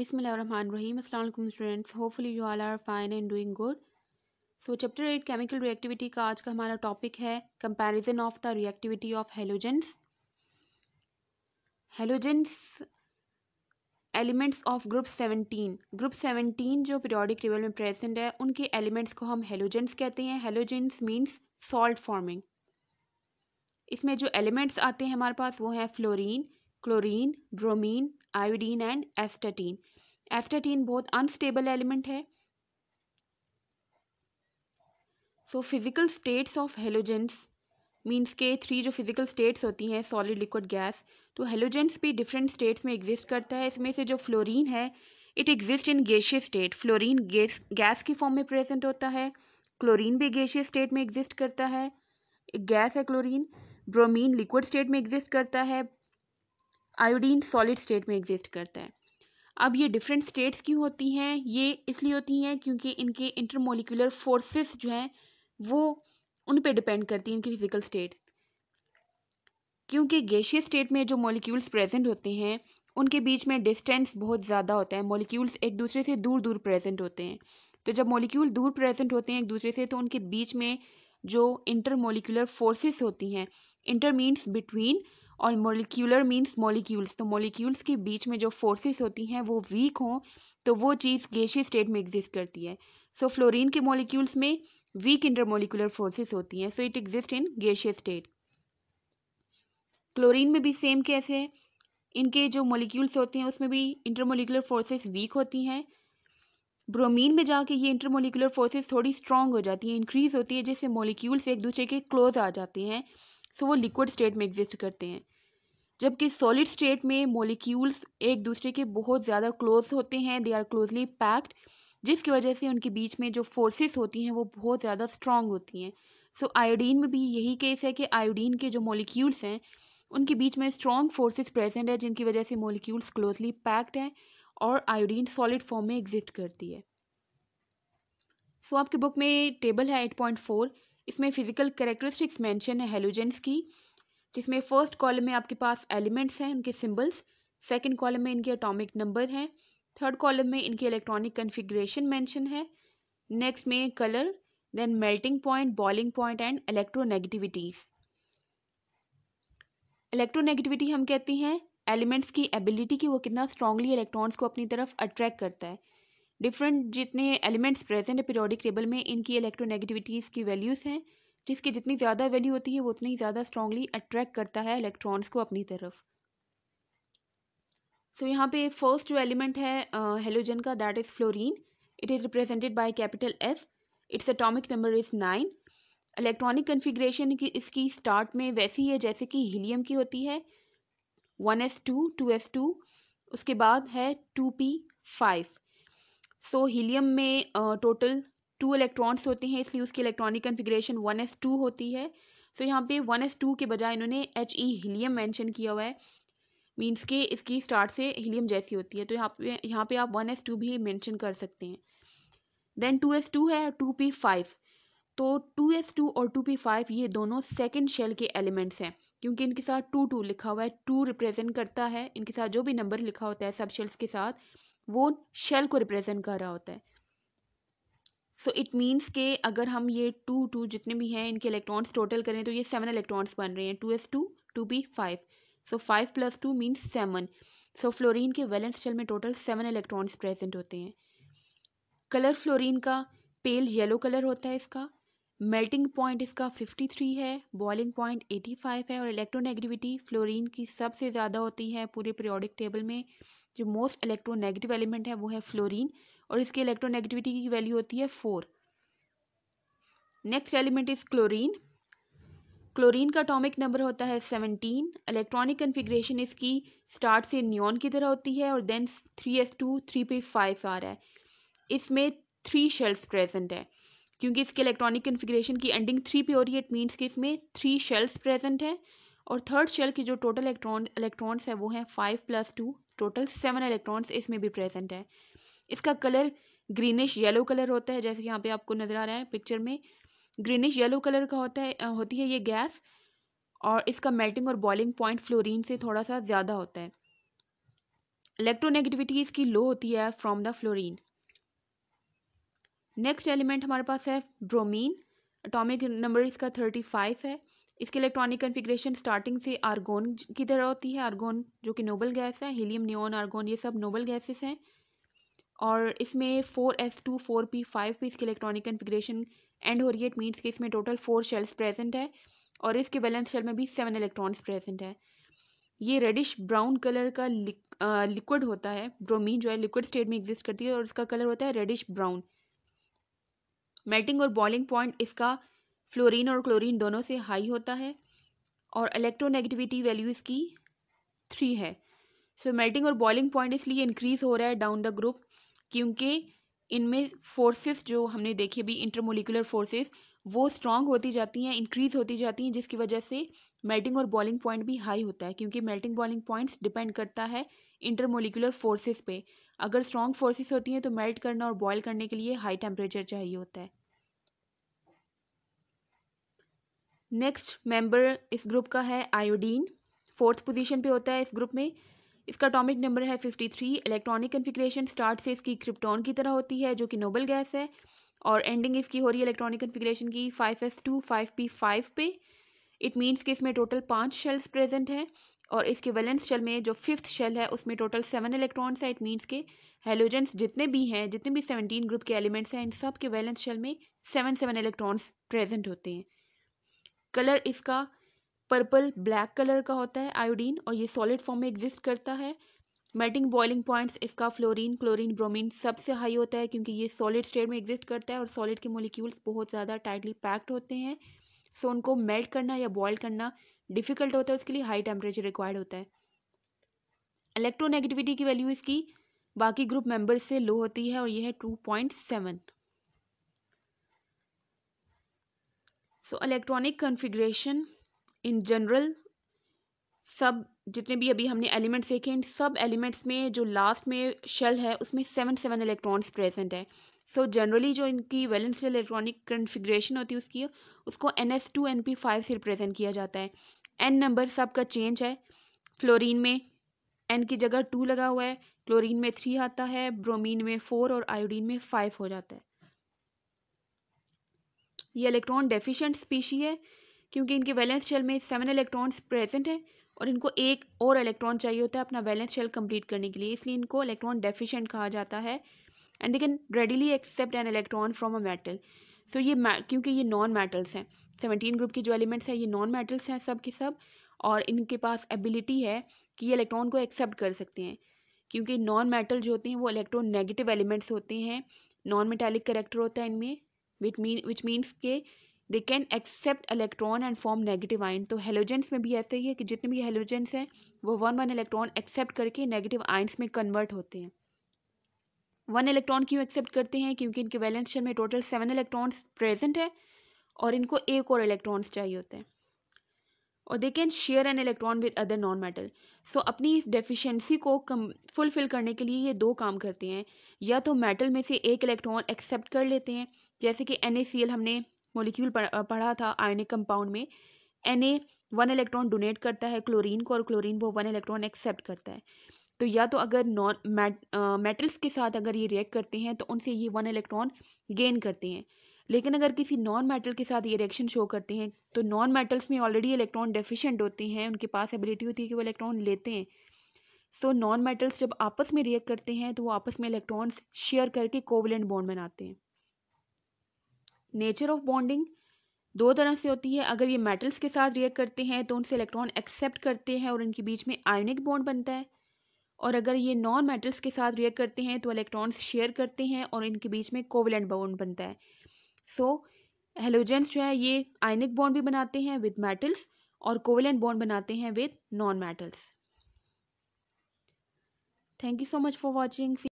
Bismil students hopefully you all are fine and doing good so chapter eight chemical reactivity का आज का हमारा topic है comparison of the reactivity of halogens halogens elements of group seventeen group seventeen जो periodic table में present है उनके elements को हम हेलोजेंस कहते हैं हेलोजेंस मीन्स सॉल्ट फॉर्मिंग इसमें जो एलिमेंट्स आते हैं हमारे पास वो हैं fluorine chlorine bromine iodine and astatine astatine बहुत अनस्टेबल एलिमेंट है so physical states of halogens means के थ्री जो फिजिकल स्टेट्स होती हैं सॉलिड लिक्विड गैस तो हेलोजेंस भी डिफरेंट स्टेट्स में एग्जिस्ट करता है इसमें से जो फ्लोरीन है it exist in gaseous state fluorine gas gas की फॉर्म में प्रेजेंट होता है क्लोरीन भी गेशियस स्टेट में एग्जिस्ट करता है गैस है क्लोरीन ब्रोमीन लिक्विड स्टेट में एग्जिस्ट करता है आयोडीन सॉलिड स्टेट में एग्जिस्ट करता है अब ये डिफरेंट स्टेट्स क्यों होती हैं ये इसलिए होती हैं क्योंकि इनके इंटरमोलिकुलर फोर्सेस जो हैं वो उन पे डिपेंड करती हैं इनकी फिजिकल स्टेट क्योंकि गैशीय स्टेट में जो मॉलिक्यूल्स प्रेजेंट होते हैं उनके बीच में डिस्टेंस बहुत ज़्यादा होता है मॉलिक्यूल्स एक दूसरे से दूर दूर प्रेजेंट होते हैं तो जब मॉलिक्यूल दूर प्रेजेंट होते हैं एक दूसरे से तो उनके बीच में जो इंटरमोलिकुलर फोर्सेस होती हैं इंटर मीन्स बिटवीन और मोलिक्यूलर मीन्स मोलिक्यूल्स तो मोलिक्यूल्स के बीच में जो फोर्सेस होती हैं वो वीक हों तो वो चीज़ गेशी स्टेट में एग्जिस्ट करती है सो so, फ्लोरीन के मोलिक्यूल्स में वीक इंटरमोलिकुलर फोर्सेस होती हैं so it exist in gaseous state chlorine में भी सेम कैसे है इनके जो मोलिक्यूल्स होते हैं उसमें भी इंटरमोलिकुलर फोर्सेस वीक होती हैं ब्रोमीन में जाके ये इंटरमोलिकुलर फोर्सेस थोड़ी स्ट्रॉन्ग हो जाती हैं इंक्रीज होती है जिससे मोलिक्यूल्स एक दूसरे के क्लोज आ जाते हैं सो so, वो लिक्विड स्टेट में एग्जिस्ट करते हैं जबकि सॉलिड स्टेट में मोलिक्यूल्स एक दूसरे के बहुत ज़्यादा क्लोज होते हैं दे आर क्लोजली पैक्ड जिसकी वजह से उनके बीच में जो फोर्सेस होती हैं वो बहुत ज़्यादा स्ट्रांग होती हैं सो so, आयोडीन में भी यही केस है कि आयोडीन के जो मोलिक्यूल्स हैं उनके बीच में स्ट्रॉन्ग फोर्सेस प्रेजेंट है जिनकी वजह से मोलिक्यूल्स क्लोजली पैक्ड हैं और आयोडीन सॉलिड फॉर्म में एग्जिस्ट करती है सो so, आपकी बुक में टेबल है एट पॉइंट फोर इसमें फिजिकल करेक्टरिस्टिक्स मेंशन है हेलोजेंस की जिसमें फर्स्ट कॉलम में आपके पास एलिमेंट्स हैं इनके सिंबल्स सेकंड कॉलम में इनके एटॉमिक नंबर हैं थर्ड कॉलम में इनकी इलेक्ट्रॉनिक कन्फिग्रेशन मेंशन है नेक्स्ट में colour then melting point boiling point and electronegativities electronegativity हम कहते हैं एलिमेंट्स की एबिलिटी कि वो कितना स्ट्रांगली इलेक्ट्रॉन्स को अपनी तरफ अट्रैक्ट करता है डिफरेंट जितने एलिमेंट्स प्रेजेंट है पीरियोडिक टेबल में इनकी इलेक्ट्रोनेगेटिविटीज़ की वैल्यूज़ हैं जिसकी जितनी ज़्यादा वैल्यू होती है वो उतनी ज़्यादा स्ट्रांगली अट्रैक्ट करता है इलेक्ट्रॉन्स को अपनी तरफ सो so, यहाँ पे फर्स्ट जो एलिमेंट है हेलोजन uh, का that is fluorine it is represented by capital S its atomic number is nine electronic configuration की इसकी स्टार्ट में वैसी है जैसे कि हीलियम की होती है one S two two S two उसके बाद है two P five so helium में टोटल टू इलेक्ट्रॉन्स होते हैं इसलिए उसकी electronic configuration one S two होती है सो so, यहाँ पे वन एस टू के बजाय इन्होंने एच ई हीलियम मेंशन किया हुआ है मीन्स के इसकी स्टार्ट से हीलियम जैसी होती है तो यहाँ पे यहाँ पे आप वन एस टू भी मेंशन कर सकते हैं देन टू एस टू है टू पी फाइव तो टू एस टू और टू पी फाइव ये दोनों सेकेंड शेल के एलिमेंट्स हैं क्योंकि इनके साथ टू टू लिखा हुआ है टू रिप्रेजेंट करता है इनके साथ जो भी नंबर लिखा होता है सब शेल्स के साथ वो शेल को रिप्रेजेंट कर रहा होता है सो इट मीन्स के अगर हम ये टू टू जितने भी हैं इनके इलेक्ट्रॉन्स टोटल करें तो ये सेवन इलेक्ट्रॉन्स बन रहे हैं two S two two B five so five plus two means seven so fluorine के वैलेंस शेल में टोटल सेवन इलेक्ट्रॉन्स प्रेजेंट होते हैं कलर फ्लोरीन का पेल येलो कलर होता है इसका मेल्टिंग पॉइंट इसका फिफ्टी थ्री है बॉइलिंग पॉइंट एटी फाइव है और इलेक्ट्रोनेगेटिविटी फ्लोरीन की सबसे ज़्यादा होती है पूरे पीरियोडिक टेबल में जो मोस्ट इलेक्ट्रोनेगेटिव एलिमेंट है वो है फ्लोरीन और इसकी इलेक्ट्रोनेगेटिविटी की वैल्यू होती है four next element is chlorine chlorine का अटोमिक नंबर होता है सेवनटीन इलेक्ट्रॉनिक कन्फिग्रेशन इसकी स्टार्ट से न्योन की तरह होती है और then three S two three P five आ रहा है इसमें थ्री शेल्स प्रेजेंट है क्योंकि इसके इलेक्ट्रॉनिक कन्फिग्रेशन की एंडिंग थ्री पे हो रही है इट मीन्स कि इसमें थ्री शेल्स प्रेजेंट है और थर्ड शेल के जो टोटल इलेक्ट्रॉन इलेक्ट्रॉन्स है वो हैं five plus two total seven electrons इसमें भी प्रेजेंट है इसका कलर ग्रीनिश येलो कलर होता है जैसे यहाँ पे आपको नजर आ रहा है पिक्चर में ग्रीनिश येलो कलर का होता है होती है ये गैस और इसका मेल्टिंग और बॉइलिंग पॉइंट फ्लोरीन से थोड़ा सा ज़्यादा होता है इलेक्ट्रोनेगेटिविटी इसकी लो होती है from the fluorine next element हमारे पास है ब्रोमीन अटोमिक नंबर इसका थर्टी फाइव है इसकी इलेक्ट्रॉनिक कन्फिग्रेशन स्टार्टिंग से आर्गोन की तरह होती है आर्गोन जो कि नोबल गैस है हीलियम न्योन आर्गोन ये सब नोबल गैसेस हैं और इसमें four S two four P five P इसकी इलेक्ट्रॉनिक कन्फिग्रेशन एंड हो रही है इट मीन्स कि इसमें टोटल फोर शेल्स प्रेजेंट है और इसके बैलेंस शेल में भी सेवन इलेक्ट्रॉन्स प्रेजेंट है ये रेडिश ब्राउन कलर का लिक्विड होता है ब्रोमीन जो है लिक्विड स्टेट में एग्जिस्ट करती है और इसका कलर होता है रेडिश ब्राउन मेल्टिंग और बॉइलिंग पॉइंट इसका फ्लोरीन और क्लोरीन दोनों से हाई होता है और इलेक्ट्रोनेगेटिविटी वैल्यू इसकी थ्री है सो मेल्टिंग और बॉइलिंग पॉइंट इसलिए इंक्रीज़ हो रहा है डाउन द ग्रुप क्योंकि इनमें फोर्सेस जो हमने देखे भी इंटरमोलिकुलर फोर्सेस वो स्ट्रांग होती जाती हैं इंक्रीज होती जाती हैं जिसकी वजह से मेल्टिंग और बॉइलिंग पॉइंट भी हाई होता है क्योंकि मेल्टिंग बॉइलिंग पॉइंट्स डिपेंड करता है इंटरमोलिकुलर फोर्सेस पे अगर स्ट्रांग फोर्सेस होती हैं तो मेल्ट करना और बॉयल करने के लिए हाई टेम्परेचर चाहिए होता है नेक्स्ट मेंबर इस ग्रुप का है आयोडीन फोर्थ पोजिशन पर होता है इस ग्रुप में इसका अटोमिक नंबर है 53 इलेक्ट्रॉनिक कन्फिग्रेशन स्टार्ट से इसकी क्रिप्टॉन की तरह होती है जो कि नोबल गैस है और एंडिंग इसकी हो रही है इलेक्ट्रॉनिक कन्फिग्रेशन की five S two five P five पे इट मीन्स कि इसमें टोटल पाँच शेल्स प्रेजेंट हैं और इसके वैलेंस शेल में जो फिफ्थ शेल है उसमें टोटल सेवन इलेक्ट्रॉन्स हैं इट मीन्स के हेलोजेंस जितने भी हैं जितने भी सेवनटीन ग्रुप के एलिमेंट्स हैं इन सब के वैलेंस शेल में सेवन सेवन इलेक्ट्रॉन्स प्रेजेंट होते हैं कलर इसका पर्पल ब्लैक कलर का होता है आयोडीन और ये सॉलिड फॉर्म में एग्जिस्ट करता है मेल्टिंग बॉइलिंग पॉइंट्स इसका फ्लोरीन क्लोरीन ब्रोमीन सबसे हाई होता है क्योंकि ये सॉलिड स्टेट में एग्जिस्ट करता है और सॉलिड के मोलिक्यूल्स बहुत ज़्यादा टाइटली पैक्ड होते हैं सो उनको मेल्ट करना या बॉयल करना डिफ़िकल्ट होता है उसके लिए हाई टेम्परेचर रिक्वायर्ड होता है इलेक्ट्रोनेगेटिविटी की वैल्यू इसकी बाकी ग्रुप मेंबर्स से लो होती है और यह है two point seven so electronic configuration in general सब जितने भी अभी हमने एलिमेंट्स देखे इन सब एलिमेंट्स में जो लास्ट में शेल है उसमें सेवन सेवन इलेक्ट्रॉन्स प्रेजेंट है सो so, जनरली जो इनकी वैलेंस इलेक्ट्रॉनिक कन्फिग्रेशन होती है उसकी उसको N S two N P five से रिप्रेजेंट किया जाता है एन नंबर सब का चेंज है फ्लोरीन में एन की जगह टू लगा हुआ है क्लोरीन में थ्री आता है ब्रोमीन में फोर और आयोडीन में फाइव हो जाता है ये इलेक्ट्रॉन डेफिशिएंट स्पीशी है क्योंकि इनके वैलेंस शेल में सेवन इलेक्ट्रॉन्स प्रेजेंट हैं और इनको एक और इलेक्ट्रॉन चाहिए होता है अपना वैलेंस शेल कंप्लीट करने के लिए इसलिए इनको इलेक्ट्रॉन डेफिशिएंट कहा जाता है and they can readily accept an electron from a metal so ये क्योंकि ये नॉन मेटल्स हैं सेवनटीन ग्रुप के जो एलिमेंट्स हैं ये नॉन मेटल्स हैं सब के सब और इनके पास एबिलिटी है कि ये इलेक्ट्रॉन को एक्सेप्ट कर सकते हैं क्योंकि नॉन मेटल जो होते हैं वो इलेक्ट्रॉन नेगेटिव एलिमेंट्स होते हैं नॉन मेटालिक करेक्टर होता है इनमें मीन विच मीन्स के they can accept electron and form negative ion तो हेलोजेंस में भी ऐसे ही है कि जितने भी हेलोजेंस हैं वो वन वन इलेक्ट्रॉन एक्सेप्ट करके नेगेटिव आइंस में कन्वर्ट होते हैं वन इलेक्ट्रॉन क्यों एक्सेप्ट करते हैं क्योंकि इनके वैलेंस शेल में टोटल सेवन इलेक्ट्रॉन्स प्रेजेंट है और इनको एक और इलेक्ट्रॉन्स चाहिए होते हैं और they can share an electron with other non metal so अपनी इस डेफिशिएंसी को कम फुलफिल करने के लिए ये दो काम करते हैं या तो मेटल में से एक इलेक्ट्रॉन एक्सेप्ट कर लेते हैं जैसे कि एन हमने मोलिक्यूल पढ़ा था आयनिक कंपाउंड में N A one electron donate करता है क्लोरीन को और क्लोरीन वो वन इलेक्ट्रॉन एक्सेप्ट करता है तो या तो अगर नॉन मेटल्स के साथ अगर ये रिएक्ट करते हैं तो उनसे ये वन इलेक्ट्रॉन गेन करते हैं लेकिन अगर किसी नॉन मेटल के साथ ये रिएक्शन शो करते हैं तो नॉन मेटल्स में ऑलरेडी इलेक्ट्रॉन डेफिशिएंट होते हैं उनके पास एबिलिटी होती है कि वो इलेक्ट्रॉन लेते हैं सो नॉन मेटल्स जब आपस में रिएक्ट करते हैं तो वो आपस में इलेक्ट्रॉन्स शेयर करके कोवलेंट बॉन्ड बनाते हैं नेचर ऑफ बॉन्डिंग दो तरह से होती है अगर ये मेटल्स के साथ रिएक्ट करते हैं तो उनसे इलेक्ट्रॉन एक्सेप्ट करते हैं और उनके बीच में आयनिक बॉन्ड बनता है और अगर ये नॉन मेटल्स के साथ रिएक्ट करते हैं तो इलेक्ट्रॉन्स शेयर करते हैं और इनके बीच में कोवलेंट बॉन्ड बनता है सो so, हेलोजेंस जो है ये आयनिक बॉन्ड भी बनाते हैं विद मेटल्स और कोवलेंट बॉन्ड बनाते हैं with non metals thank you so much for watching